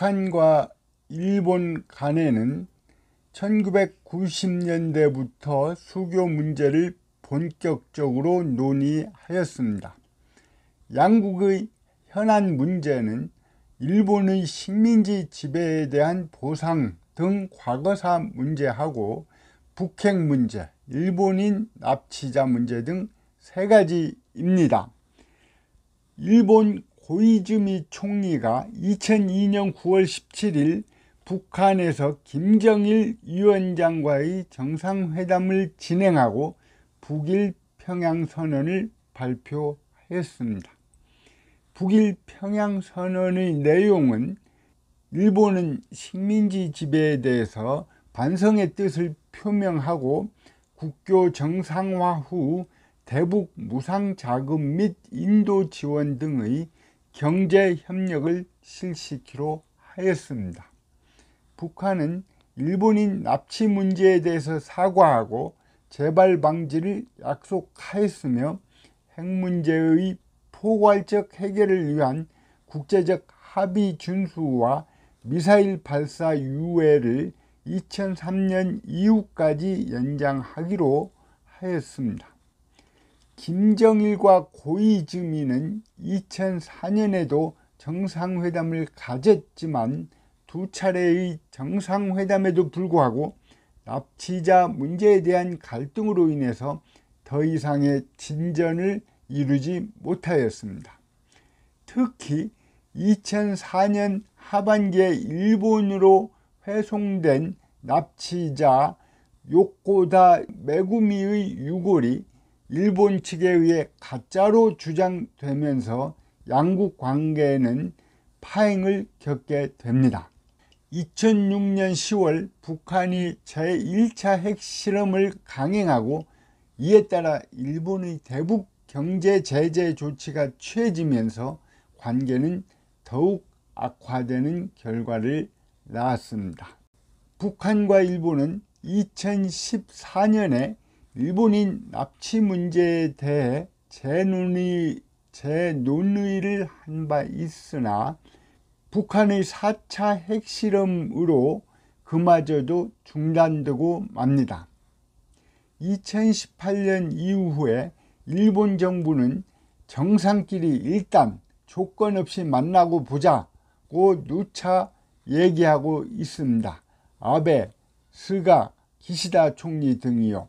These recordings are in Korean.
북한과 일본 간에는 1990년대부터 수교 문제를 본격적으로 논의하였습니다. 양국의 현안 문제는 일본의 식민지 지배에 대한 보상 등 과거사 문제하고 북핵 문제, 일본인 납치자 문제 등 세 가지입니다. 일본 고이즈미 총리가 2002년 9월 17일 북한에서 김정일 위원장과의 정상회담을 진행하고 북일 평양선언을 발표했습니다. 북일 평양선언의 내용은 일본은 식민지 지배에 대해서 반성의 뜻을 표명하고 국교 정상화 후 대북 무상 자금 및 인도 지원 등의 경제협력을 실시키로 하였습니다. 북한은 일본인 납치 문제에 대해서 사과하고 재발 방지를 약속하였으며 핵 문제의 포괄적 해결을 위한 국제적 합의 준수와 미사일 발사 유예를 2003년 이후까지 연장하기로 하였습니다. 김정일과 고이즈미는 2004년에도 정상회담을 가졌지만 두 차례의 정상회담에도 불구하고 납치자 문제에 대한 갈등으로 인해서 더 이상의 진전을 이루지 못하였습니다. 특히 2004년 하반기에 일본으로 회송된 납치자 요코다 메구미의 유골이 일본 측에 의해 가짜로 주장되면서 양국 관계는 에 파행을 겪게 됩니다. 2006년 10월 북한이 제1차 핵실험을 강행하고 이에 따라 일본의 대북 경제 제재 조치가 취해지면서 관계는 더욱 악화되는 결과를 낳았습니다. 북한과 일본은 2014년에 일본인 납치 문제에 대해 재논의, 재논의를 한 바 있으나 북한의 4차 핵실험으로 그마저도 중단되고 맙니다. 2018년 이후에 일본 정부는 정상끼리 일단 조건 없이 만나고 보자고 누차 얘기하고 있습니다. 아베, 스가, 기시다 총리 등이요.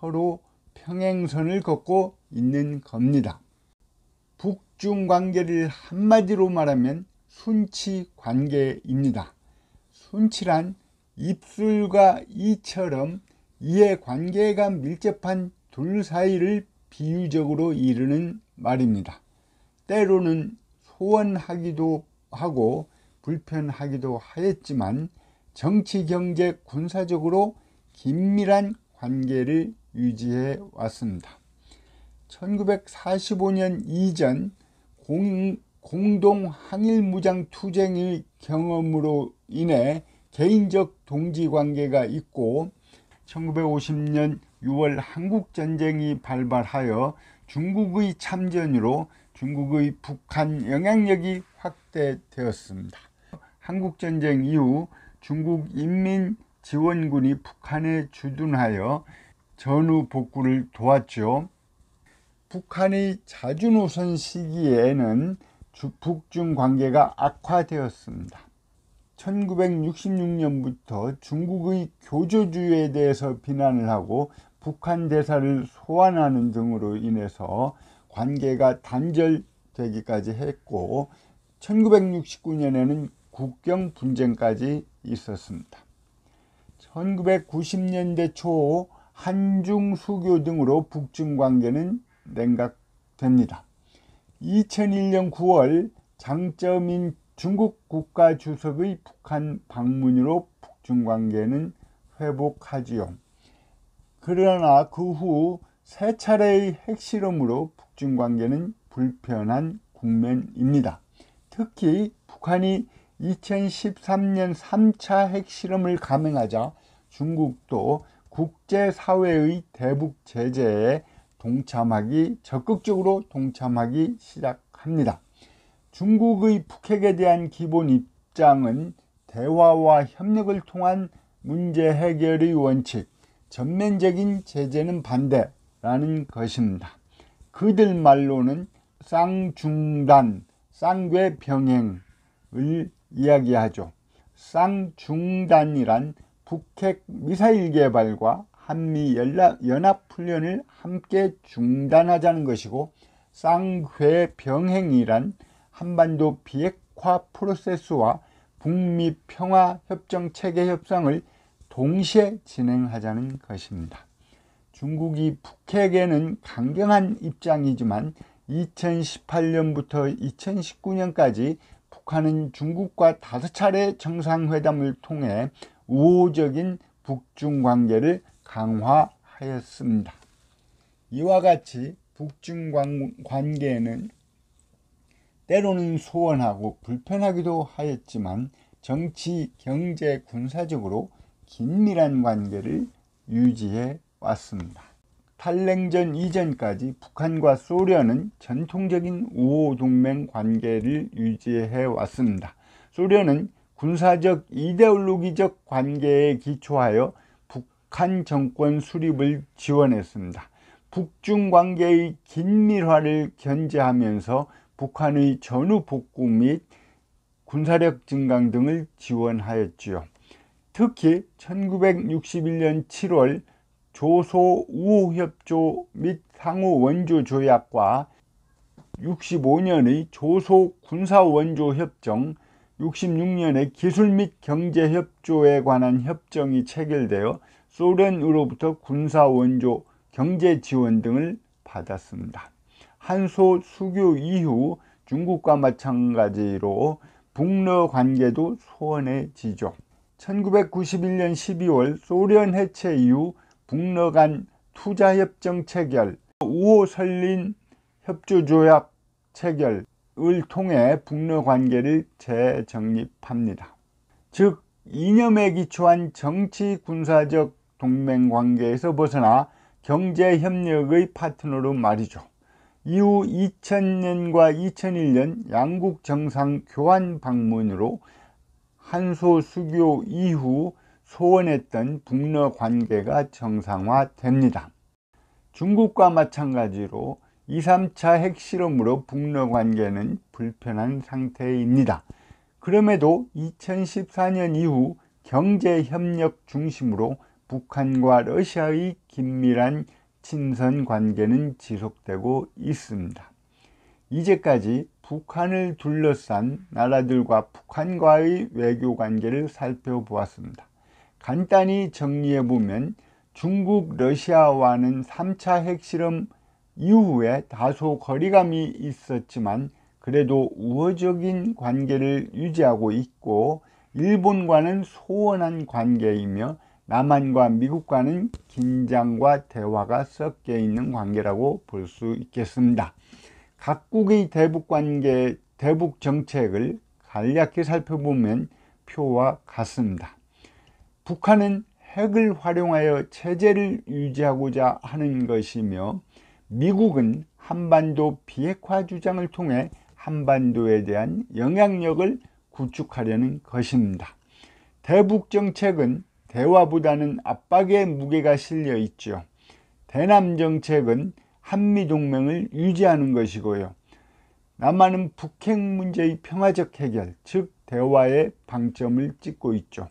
서로 평행선을 걷고 있는 겁니다. 북중 관계를 한마디로 말하면 순치 관계입니다. 순치란 입술과 이처럼 이해 관계가 밀접한 둘 사이를 비유적으로 이르는 말입니다. 때로는 소원하기도 하고 불편하기도 하였지만 정치, 경제, 군사적으로 긴밀한 관계를 유지해 왔습니다. 1945년 이전 공, 공동 항일무장투쟁의 경험으로 인해 개인적 동지관계가 있고 1950년 6월 한국전쟁이 발발하여 중국의 참전으로 중국의 북한 영향력이 확대되었습니다. 한국전쟁 이후 중국 인민지원군이 북한에 주둔하여 전후 복구를 도왔죠. 북한의 자주노선 시기에는 북중 관계가 악화되었습니다. 1966년부터 중국의 교조주의에 대해서 비난을 하고 북한 대사를 소환하는 등으로 인해서 관계가 단절되기까지 했고 1969년에는 국경 분쟁까지 있었습니다. 1990년대 초 한중 수교 등으로 북중 관계는 냉각됩니다. 2001년 9월 장점인 중국 국가 주석의 북한 방문으로 북중 관계는 회복하지요. 그러나 그 후 세 차례의 핵실험으로 북중 관계는 불편한 국면입니다. 특히 북한이 2013년 3차 핵실험을 감행하자 중국도 국제사회의 대북 제재에 동참하기 적극적으로 동참하기 시작합니다. 중국의 북핵에 대한 기본 입장은 대화와 협력을 통한 문제 해결의 원칙, 전면적인 제재는 반대라는 것입니다. 그들 말로는 쌍중단, 쌍괴 병행을 이야기하죠. 쌍중단이란 북핵 미사일 개발과 한미 연합훈련을 함께 중단하자는 것이고 쌍회 병행이란 한반도 비핵화 프로세스와 북미 평화 협정 체계 협상을 동시에 진행하자는 것입니다. 중국이 북핵에는 강경한 입장이지만 2018년부터 2019년까지 북한은 중국과 다섯 차례 정상회담을 통해 우호적인 북중 관계를 강화하였습니다. 이와 같이 북중 관계는 때로는 소원하고 불편하기도 하였지만 정치, 경제, 군사적으로 긴밀한 관계를 유지해 왔습니다. 탈냉전 이전까지 북한과 소련은 전통적인 우호동맹 관계를 유지해 왔습니다. 소련은 군사적 이데올로기적 관계에 기초하여 북한 정권 수립을 지원했습니다. 북중 관계의 긴밀화를 견제하면서 북한의 전후 복구 및 군사력 증강 등을 지원하였지요. 특히 1961년 7월 조소 우호협조 및 상호 원조 조약과 65년의 조소 군사원조 협정 66년에 기술 및 경제 협조에 관한 협정이 체결되어 소련으로부터 군사 원조, 경제 지원 등을 받았습니다. 한소 수교 이후 중국과 마찬가지로 북러 관계도 소원해지죠. 1991년 12월 소련 해체 이후 북러 간 투자협정 체결, 우호 설린 협조조약 체결, 을 통해 북러 관계를 재정립합니다. 즉 이념에 기초한 정치 군사적 동맹 관계에서 벗어나 경제 협력의 파트너로 말이죠. 이후 2000년과 2001년 양국 정상 교환 방문으로 한소 수교 이후 소원했던 북러 관계가 정상화됩니다. 중국과 마찬가지로 2, 3차 핵실험으로 북러 관계는 불편한 상태입니다. 그럼에도 2014년 이후 경제협력 중심으로 북한과 러시아의 긴밀한 친선 관계는 지속되고 있습니다. 이제까지 북한을 둘러싼 나라들과 북한과의 외교 관계를 살펴보았습니다. 간단히 정리해보면 중국, 러시아와는 3차 핵실험 이후에 다소 거리감이 있었지만 그래도 우호적인 관계를 유지하고 있고 일본과는 소원한 관계이며 남한과 미국과는 긴장과 대화가 섞여 있는 관계라고 볼 수 있겠습니다. 각국의 대북 관계, 대북 정책을 간략히 살펴보면 표와 같습니다. 북한은 핵을 활용하여 체제를 유지하고자 하는 것이며 미국은 한반도 비핵화 주장을 통해 한반도에 대한 영향력을 구축하려는 것입니다. 대북 정책은 대화보다는 압박의 무게가 실려 있죠. 대남 정책은 한미동맹을 유지하는 것이고요. 남한은 북핵 문제의 평화적 해결, 즉 대화의 방점을 찍고 있죠.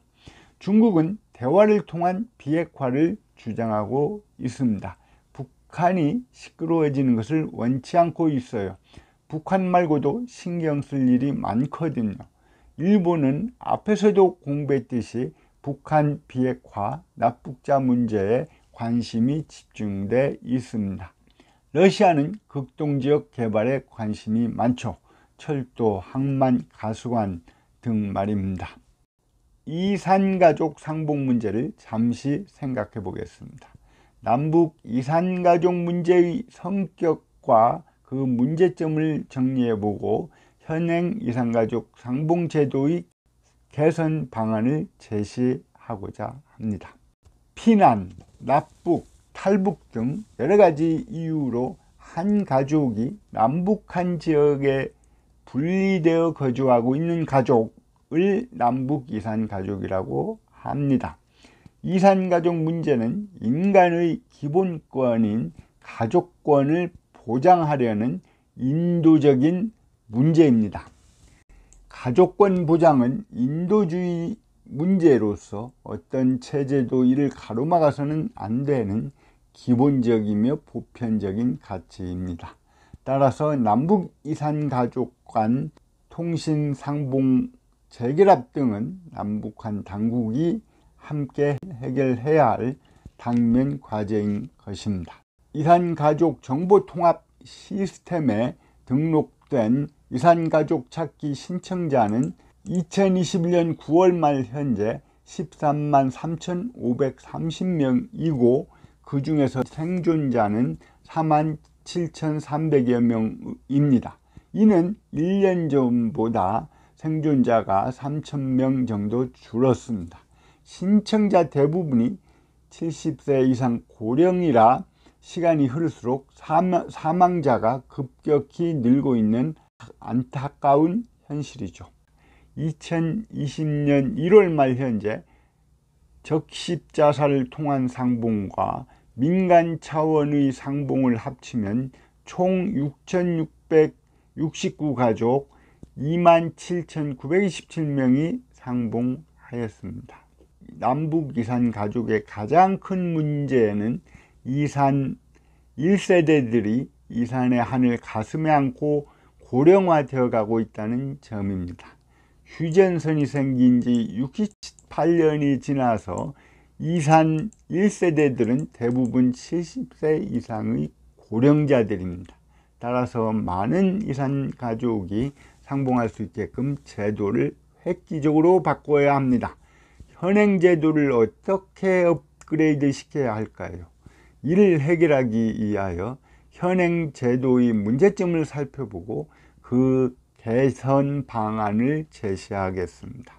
중국은 대화를 통한 비핵화를 주장하고 있습니다. 북한이 시끄러워지는 것을 원치 않고 있어요. 북한 말고도 신경 쓸 일이 많거든요. 일본은 앞에서도 공부했듯이 북한 비핵화, 납북자 문제에 관심이 집중돼 있습니다. 러시아는 극동지역 개발에 관심이 많죠. 철도, 항만, 가수관 등 말입니다. 이산가족 상봉 문제를 잠시 생각해 보겠습니다. 남북 이산가족 문제의 성격과 그 문제점을 정리해보고 현행 이산가족 상봉제도의 개선 방안을 제시하고자 합니다. 피난, 납북, 탈북 등 여러가지 이유로 한 가족이 남북한 지역에 분리되어 거주하고 있는 가족을 남북이산 가족이라고 합니다. 이산가족 문제는 인간의 기본권인 가족권을 보장하려는 인도적인 문제입니다. 가족권 보장은 인도주의 문제로서 어떤 체제도 이를 가로막아서는 안 되는 기본적이며 보편적인 가치입니다. 따라서 남북 이산 가족 간 통신 상봉 재결합 등은 남북한 당국이 함께 해결해야 할 당면 과제인 것입니다. 이산가족 정보통합 시스템에 등록된 유산가족 찾기 신청자는 2021년 9월 말 현재 13만 3,530명이고 그 중에서 생존자는 4만 7,300여 명입니다. 이는 1년 전보다 생존자가 3,000명 정도 줄었습니다. 신청자 대부분이 70세 이상 고령이라 시간이 흐를수록 사망자가 급격히 늘고 있는 안타까운 현실이죠. 2020년 1월 말 현재 적십자사를 통한 상봉과 민간 차원의 상봉을 합치면 총 6,669가족 27,927명이 상봉하였습니다. 남북 이산 가족의 가장 큰 문제는 이산 1세대들이 이산의 한을 가슴에 안고 고령화되어 가고 있다는 점입니다. 휴전선이 생긴 지 68년이 지나서 이산 1세대들은 대부분 70세 이상의 고령자들입니다. 따라서 많은 이산 가족이 상봉할 수 있게끔 제도를 획기적으로 바꿔야 합니다. 현행 제도를 어떻게 업그레이드 시켜야 할까요? 이를 해결하기 위하여 현행 제도의 문제점을 살펴보고 그 개선 방안을 제시하겠습니다.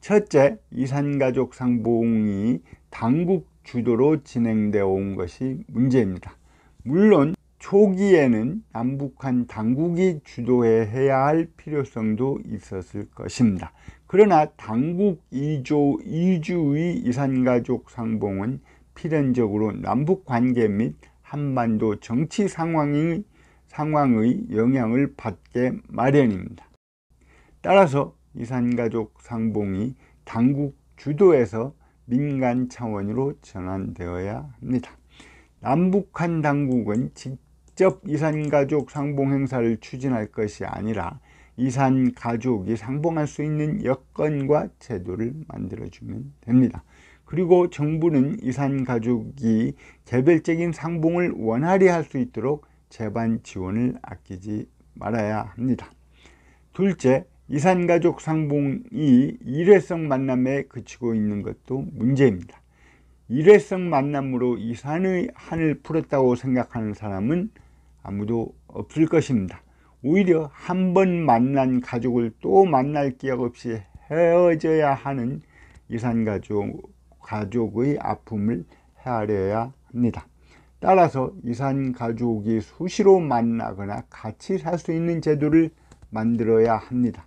첫째, 이산가족 상봉이 당국 주도로 진행되어 온 것이 문제입니다. 물론 초기에는 남북한 당국이 주도해야 할 필요성도 있었을 것입니다. 그러나 당국 2조 2주의 이산가족 상봉은 필연적으로 남북 관계 및 한반도 정치 상황의, 상황의 영향을 받게 마련입니다. 따라서 이산가족 상봉이 당국 주도에서 민간 차원으로 전환되어야 합니다. 남북한 당국은 직 직접 이산가족 상봉 행사를 추진할 것이 아니라 이산가족이 상봉할 수 있는 여건과 제도를 만들어주면 됩니다. 그리고 정부는 이산가족이 개별적인 상봉을 원활히 할 수 있도록 재반 지원을 아끼지 말아야 합니다. 둘째, 이산가족 상봉이 일회성 만남에 그치고 있는 것도 문제입니다. 일회성 만남으로 이산의 한을 풀었다고 생각하는 사람은 아무도 없을 것입니다. 오히려 한 번 만난 가족을 또 만날 기약 없이 헤어져야 하는 이산가족, 가족의 아픔을 헤아려야 합니다. 따라서 이산가족이 수시로 만나거나 같이 살 수 있는 제도를 만들어야 합니다.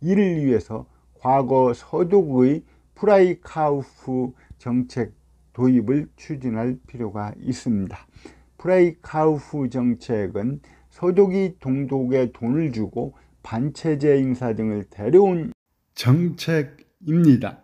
이를 위해서 과거 서독의 프라이카우프 정책 도입을 추진할 필요가 있습니다. 프레이카우프 정책은 서독이 동독에 돈을 주고 반체제 인사 등을 데려온 정책입니다.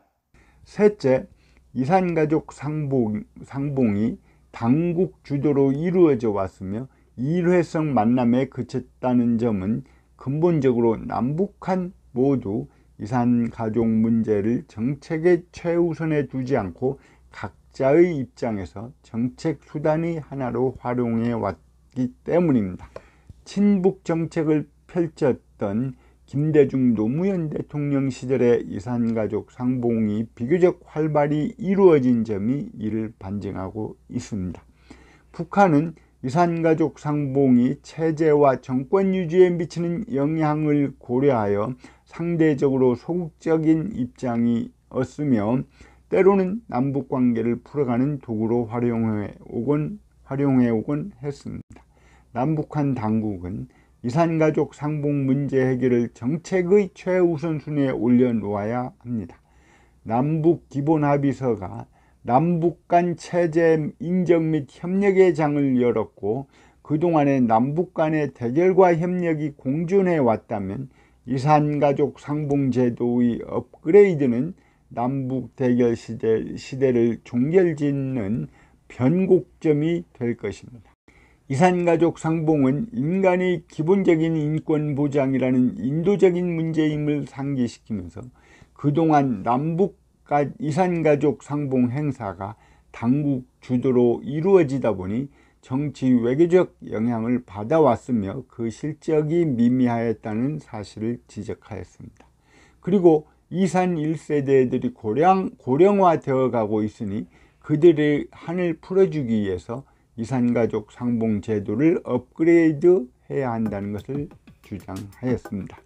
셋째, 이산가족 상봉, 상봉이 당국 주도로 이루어져 왔으며 일회성 만남에 그쳤다는 점은 근본적으로 남북한 모두 이산가족 문제를 정책의 최우선에 두지 않고 각 자의 입장에서 정책 수단이 하나로 활용해 왔기 때문입니다. 친북 정책을 펼쳤던 김대중 노무현 대통령 시절의 이산가족 상봉이 비교적 활발히 이루어진 점이 이를 반증하고 있습니다. 북한은 유산가족 상봉이 체제와 정권 유지에 미치는 영향을 고려하여 상대적으로 소극적인 입장이었으며 때로는 남북 관계를 풀어가는 도구로 활용해 오곤 활용해 오곤 했습니다. 남북한 당국은 이산가족 상봉 문제 해결을 정책의 최우선순위에 올려놓아야 합니다. 남북 기본합의서가 남북 간 체제 인정 및 협력의 장을 열었고 그동안의 남북 간의 대결과 협력이 공존해 왔다면 이산가족 상봉제도의 업그레이드는 남북 대결 시대, 시대를 종결짓는 변곡점이 될 것입니다. 이산가족 상봉은 인간의 기본적인 인권 보장이라는 인도적인 문제임을 상기시키면서 그동안 남북 이산가족 상봉 행사가 당국 주도로 이루어지다 보니 정치 외교적 영향을 받아왔으며 그 실적이 미미하였다는 사실을 지적하였습니다. 그리고 이산 1세대들이 고령, 고령화되어 가고 있으니 그들의 한을 풀어주기 위해서 이산가족 상봉 제도를 업그레이드 해야 한다는 것을 주장하였습니다.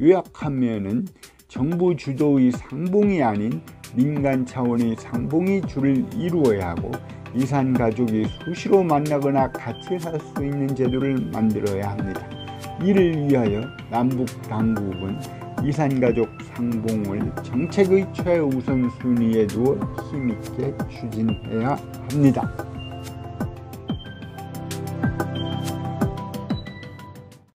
요약하면 정부 주도의 상봉이 아닌 민간 차원의 상봉이 주를 이루어야 하고 이산 가족이 수시로 만나거나 같이 살 수 있는 제도를 만들어야 합니다. 이를 위하여 남북 당국은 이산 가족 항공을 정책의 최우선순위에 두어 힘있게 추진해야 합니다.